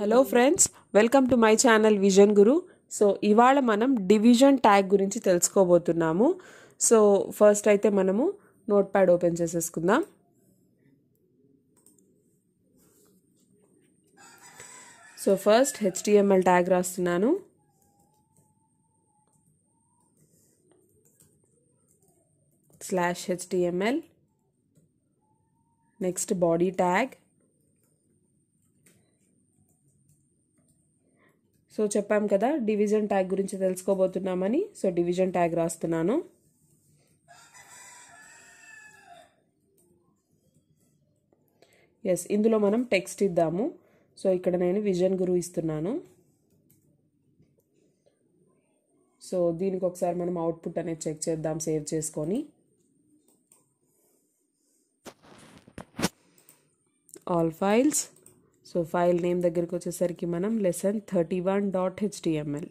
hello friends welcome to my channel Vision Guru so ఇవాళ మనం division tag గురించి తెలుసుకోబోతున్నాము so first అయితే మనము నోట్ ప్యాడ్ ఓపెన్ చేసేసుకుందాం సో ఫస్ట్ హెచ్టిఎంఎల్ ట్యాగ్ రాస్తున్నాను slash HTML next body tag so చెప్పాం కదా డివిజన్ ట్యాగ్ గురించి తెలుసుకోబోతున్నామని సో డివిజన్ ట్యాగ్ రాస్తున్నాను ఎస్ ఇందులో మనం టెక్స్ట్ ఇద్దాము సో ఇక్కడ నేను విజన్ గురు ఇస్తున్నాను సో దీనికి ఒకసారి మనం అవుట్పుట్ అనేది చెక్ చేద్దాం సేవ్ చేసుకొని all files so file name దగ్గరికి వచ్చేసరికి మనం lesson thirty one dot HTML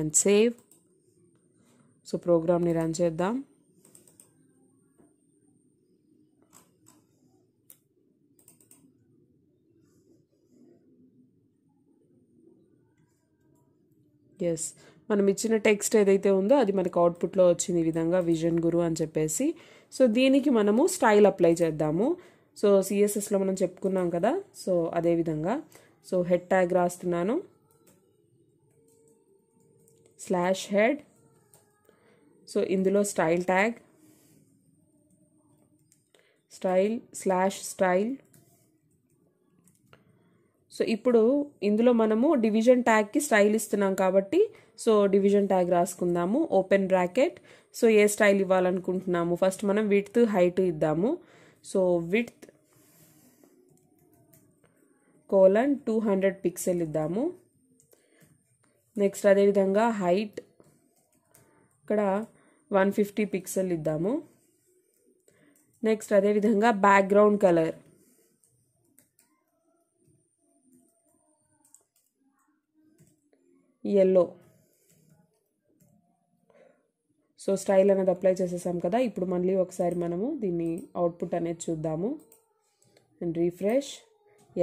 and save so ప్రోగ్రామ్ని రన్ చేద్దాం ఎస్ మనం ఇచ్చిన టెక్స్ట్ ఏదైతే ఉందో అది మనకు అవుట్పుట్లో వచ్చింది ఈ విధంగా విజన్ గురు అని చెప్పేసి సో దీనికి మనము స్టైల్ అప్లై చేద్దాము సో సిఎస్ఎస్లో మనం చెప్పుకున్నాం కదా సో అదేవిధంగా సో హెడ్ ట్యాగ్ రాస్తున్నాను స్లాష్ హెడ్ సో ఇందులో style tag style slash style so ఇప్పుడు ఇందులో మనము డివిజన్ ట్యాగ్కి స్టైల్ ఇస్తున్నాం కాబట్టి సో డివిజన్ ట్యాగ్ రాసుకుందాము ఓపెన్ బ్రాకెట్ సో ఏ స్టైల్ ఇవ్వాలనుకుంటున్నాము ఫస్ట్ మనం విడ్త్ హైట్ ఇద్దాము so width colon two hundred pixel ఇద్దాము నెక్స్ట్ అదేవిధంగా హైట్ ఇక్కడ వన్ ఫిఫ్టీ పిక్సెల్ ఇద్దాము నెక్స్ట్ అదేవిధంగా background colour yellow so style అనేది అప్లై చేసేసాం కదా ఇప్పుడు మళ్ళీ ఒకసారి మనము దీన్ని అవుట్పుట్ అనేది చూద్దాము అండ్ రీఫ్రెష్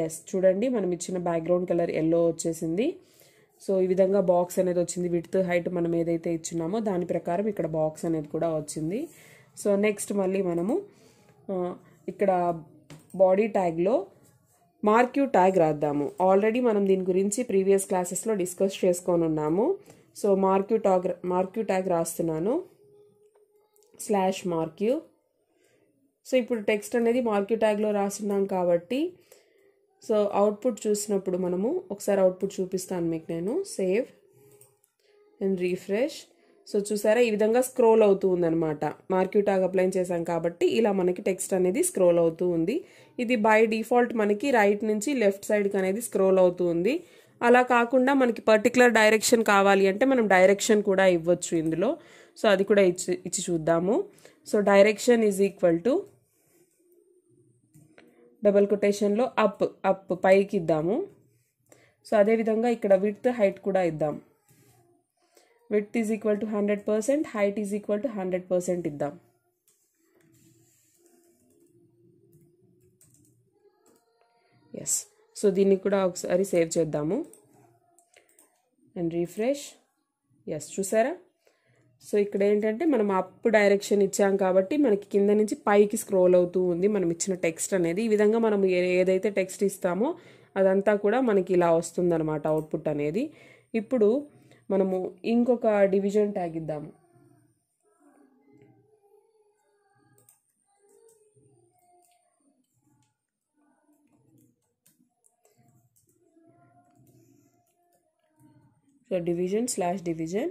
ఎస్ చూడండి మనం ఇచ్చిన బ్యాక్గ్రౌండ్ కలర్ ఎల్లో వచ్చేసింది సో ఈ విధంగా బాక్స్ అనేది వచ్చింది విడ్త్ హైట్ మనం ఏదైతే ఇచ్చినామో దాని ప్రకారం ఇక్కడ బాక్స్ అనేది కూడా వచ్చింది సో నెక్స్ట్ మళ్ళీ మనము ఇక్కడ బాడీ ట్యాగ్లో మార్క్యూ ట్యాగ్ రాద్దాము ఆల్రెడీ మనం దీని గురించి ప్రీవియస్ క్లాసెస్లో డిస్కస్ చేసుకొని ఉన్నాము so marquee tag marquee tag రాస్తున్నాను స్లాష్ మార్క్యూ సో ఇప్పుడు టెక్స్ట్ అనేది మార్క్యూ ట్యాగ్లో రాస్తున్నాం కాబట్టి సో అవుట్పుట్ చూసినప్పుడు మనము ఒకసారి అవుట్పుట్ చూపిస్తాను మీకు నేను సేవ్ అండ్ రీఫ్రెష్ సో చూసారా ఈ విధంగా స్క్రోల్ అవుతూ ఉందనమాట మార్క్యూ ట్యాగ్ అప్లై చేశాం కాబట్టి ఇలా మనకి టెక్స్ట్ అనేది స్క్రోల్ అవుతూ ఉంది ఇది బై డిఫాల్ట్ మనకి రైట్ నుంచి లెఫ్ట్ సైడ్కి అనేది స్క్రోల్ అవుతూ ఉంది అలా కాకుండా మనకి పర్టికులర్ డైరెక్షన్ కావాలి అంటే మనం డైరెక్షన్ కూడా ఇవ్వచ్చు ఇందులో సో అది కూడా ఇచ్చి ఇచ్చి చూద్దాము so direction is equal to double కొటేషన్లో అప్ అప్ పైకి ఇద్దాము సో అదేవిధంగా ఇక్కడ విడ్త్ హైట్ కూడా ఇద్దాం width is equal to hundred percent height is equal to hundred percent ఇద్దాం ఎస్ సో దీన్ని కూడా ఒకసారి సేవ్ చేద్దాము అండ్ రీఫ్రెష్ ఎస్ చూసారా సో ఇక్కడ ఏంటంటే మనం అప్ డైరెక్షన్ ఇచ్చాం కాబట్టి మనకి కింద నుంచి పైకి స్క్రోల్ అవుతూ ఉంది మనం ఇచ్చిన టెక్స్ట్ అనేది ఈ విధంగా మనం ఏదైతే టెక్స్ట్ ఇస్తామో అదంతా కూడా మనకి ఇలా వస్తుందన్నమాట అవుట్పుట్ అనేది ఇప్పుడు మనము ఇంకొక డివిజన్ ట్యాగ్ ఇద్దాము so division slash division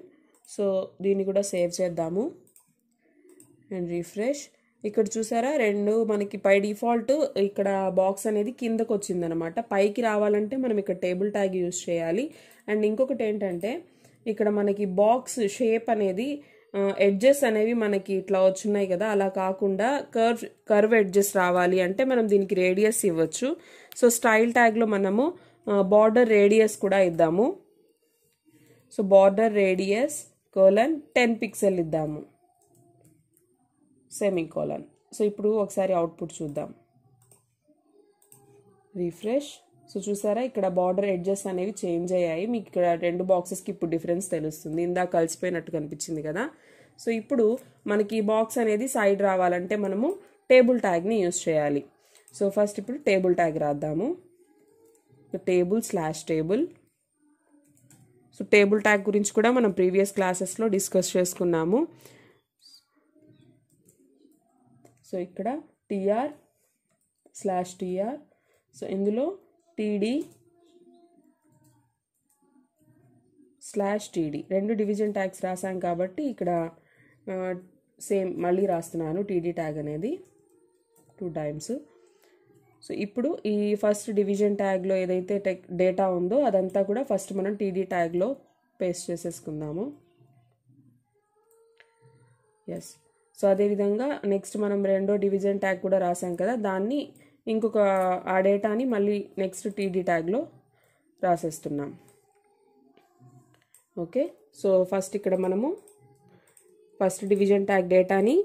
so దీన్ని కూడా సేవ్ చేద్దాము అండ్ రీఫ్రెష్ ఇక్కడ చూసారా రెండు మనకి పై డిఫాల్ట్ ఇక్కడ బాక్స్ అనేది కిందకు వచ్చిందనమాట పైకి రావాలంటే మనం ఇక్కడ టేబుల్ ట్యాగ్ యూజ్ చేయాలి అండ్ ఇంకొకటి ఏంటంటే ఇక్కడ మనకి బాక్స్ షేప్ అనేది ఎడ్జెస్ అనేవి మనకి ఇట్లా వచ్చినాయి కదా అలా కాకుండా కర్వ్ కర్వ్ ఎడ్జెస్ రావాలి అంటే మనం దీనికి రేడియస్ ఇవ్వచ్చు సో స్టైల్ ట్యాగ్లో మనము బార్డర్ రేడియస్ కూడా ఇద్దాము so border radius colon ten pixel ఇద్దాము సెమీ కోలన్ సో ఇప్పుడు ఒకసారి అవుట్పుట్ చూద్దాం రిఫ్రెష్ సో చూసారా ఇక్కడ బార్డర్ ఎడ్జెస్ అనేవి చేంజ్ అయ్యాయి మీకు ఇక్కడ రెండు బాక్సెస్కి ఇప్పుడు డిఫరెన్స్ తెలుస్తుంది ఇందా కలిసిపోయినట్టు కనిపించింది కదా సో ఇప్పుడు మనకి బాక్స్ అనేది సైడ్ రావాలంటే మనము టేబుల్ ట్యాగ్ని యూజ్ చేయాలి సో ఫస్ట్ ఇప్పుడు టేబుల్ ట్యాగ్ రాద్దాము table slash table so table tag గురించి కూడా మనం ప్రీవియస్ క్లాసెస్లో డిస్కస్ చేసుకున్నాము సో ఇక్కడ టీఆర్ స్లాష్ టీఆర్ సో ఇందులో టీడీ స్లాష్ టీడీ రెండు డివిజన్ ట్యాగ్స్ రాసాం కాబట్టి ఇక్కడ సేమ్ మళ్ళీ రాస్తున్నాను టీడీ ట్యాగ్ అనేది టూ టైమ్స్ సో ఇప్పుడు ఈ ఫస్ట్ డివిజన్ ట్యాగ్లో ఏదైతే టెక్ డేటా ఉందో అదంతా కూడా ఫస్ట్ మనం టీడీ ట్యాగ్లో పేస్ట్ చేసేసుకుందాము ఎస్ సో అదేవిధంగా నెక్స్ట్ మనం రెండో డివిజన్ ట్యాగ్ కూడా రాసాం కదా దాన్ని ఇంకొక ఆ డేటాని మళ్ళీ నెక్స్ట్ టీడీ ట్యాగ్లో రాసేస్తున్నాం ఓకే సో ఫస్ట్ ఇక్కడ మనము ఫస్ట్ డివిజన్ ట్యాగ్ డేటాని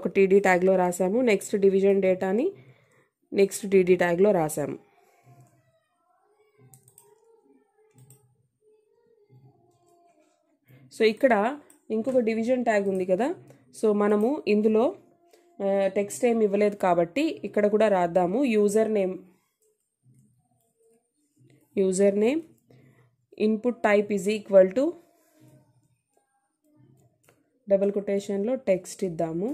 ఒక టీడీ ట్యాగ్లో రాసాము నెక్స్ట్ డివిజన్ డేటాని నెక్స్ట్ టీడీ ట్యాగ్లో రాసాము సో ఇక్కడ ఇంకొక డివిజన్ ట్యాగ్ ఉంది కదా సో మనము ఇందులో టెక్స్ట్ ఏం ఇవ్వలేదు కాబట్టి ఇక్కడ కూడా రాద్దాము user name user name input type is equal to double కొటేషన్లో టెక్స్ట్ ఇద్దాము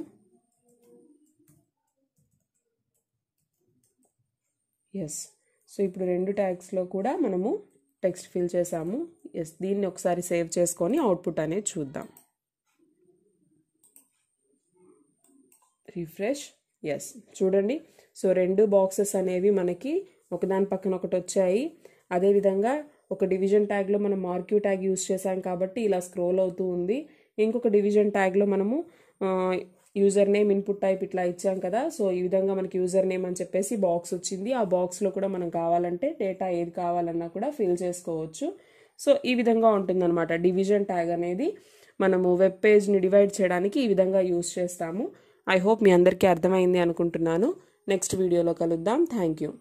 ఎస్ సో ఇప్పుడు రెండు ట్యాగ్స్లో కూడా మనము టెక్స్ట్ ఫిల్ చేసాము ఎస్ దీన్ని ఒకసారి సేవ్ చేసుకొని అవుట్పుట్ అనేది చూద్దాం రిఫ్రెష్ ఎస్ చూడండి సో రెండు బాక్సెస్ అనేవి మనకి ఒకదాని పక్కన ఒకటి వచ్చాయి అదేవిధంగా ఒక డివిజన్ ట్యాగ్లో మనం మార్క్యూ ట్యాగ్ యూస్ చేసాం కాబట్టి ఇలా స్క్రోల్ అవుతూ ఉంది ఇంకొక డివిజన్ ట్యాగ్లో మనము యూజర్ నేమ్ ఇన్పుట్ టైప్ ఇట్లా ఇచ్చాం కదా సో ఈ విధంగా మనకి యూజర్ నేమ్ అని చెప్పేసి బాక్స్ వచ్చింది ఆ బాక్స్లో కూడా మనం కావాలంటే డేటా ఏది కావాలన్నా కూడా ఫిల్ చేసుకోవచ్చు సో ఈ విధంగా ఉంటుందన్నమాట డివిజన్ ట్యాగ్ అనేది మనము వెబ్ పేజ్ని డివైడ్ చేయడానికి ఈ విధంగా యూజ్ చేస్తాము ఐ హోప్ మీ అందరికీ అర్థమైంది అనుకుంటున్నాను నెక్స్ట్ వీడియోలో కలుద్దాం థ్యాంక్ యూ